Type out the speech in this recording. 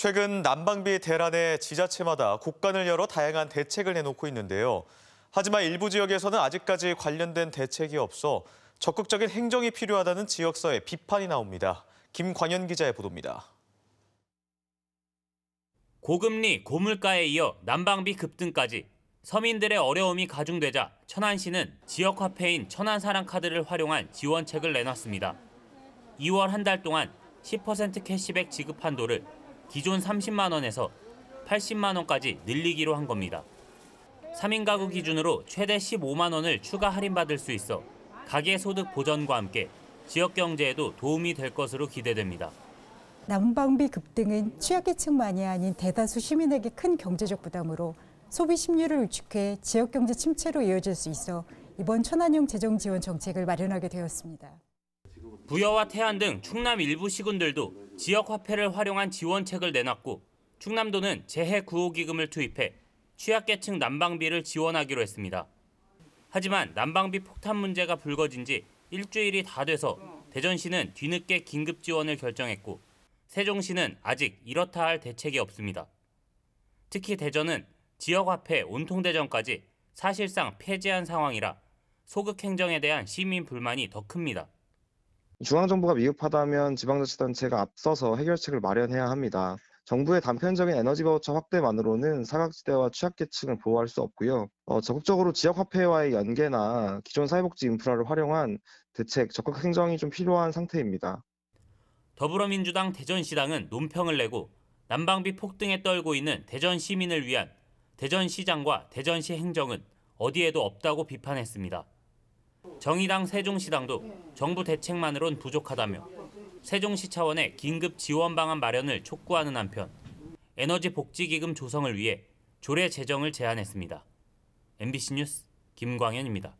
최근 난방비 대란에 지자체마다 국간을 열어 다양한 대책을 내놓고 있는데요. 하지만 일부 지역에서는 아직까지 관련된 대책이 없어 적극적인 행정이 필요하다는 지역사회 비판이 나옵니다. 김광현 기자의 보도입니다. 고금리, 고물가에 이어 난방비 급등까지 서민들의 어려움이 가중되자 천안시는 지역 화폐인 천안사랑카드를 활용한 지원책을 내놨습니다. 2월 한 달 동안 10% 캐시백 지급 한도를 기존 30만 원에서 80만 원까지 늘리기로 한 겁니다. 3인 가구 기준으로 최대 15만 원을 추가 할인받을 수 있어 가계 소득 보전과 함께 지역 경제에도 도움이 될 것으로 기대됩니다. 난방비 급등은 취약계층만이 아닌 대다수 시민에게 큰 경제적 부담으로 소비 심리를 위축해 지역 경제 침체로 이어질 수 있어 이번 천안형 재정 지원 정책을 마련하게 되었습니다. 부여와 태안 등 충남 일부 시군들도 지역 화폐를 활용한 지원책을 내놨고 충남도는 재해 구호 기금을 투입해 취약계층 난방비를 지원하기로 했습니다. 하지만 난방비 폭탄 문제가 불거진 지 일주일이 다 돼서 대전시는 뒤늦게 긴급 지원을 결정했고 세종시는 아직 이렇다 할 대책이 없습니다. 특히 대전은 지역 화폐 온통 대전까지 사실상 폐지한 상황이라 소극 행정에 대한 시민 불만이 더 큽니다. 중앙정부가 미흡하다면 지방자치단체가 앞서서 해결책을 마련해야 합니다. 정부의 단편적인 에너지 바우처 확대만으로는 사각지대와 취약계층을 보호할 수 없고요. 어, 적극적으로 지역화폐와의 연계나 기존 사회복지 인프라를 활용한 대책, 적극 행정이 좀 필요한 상태입니다. 더불어민주당 대전시당은 논평을 내고 난방비 폭등에 떨고 있는 대전 시민을 위한 대전시장과 대전시 행정은 어디에도 없다고 비판했습니다. 정의당 세종시당도 정부 대책만으론 부족하다며 세종시 차원의 긴급 지원 방안 마련을 촉구하는 한편 에너지 복지기금 조성을 위해 조례 제정을 제안했습니다. MBC 뉴스 김광현입니다.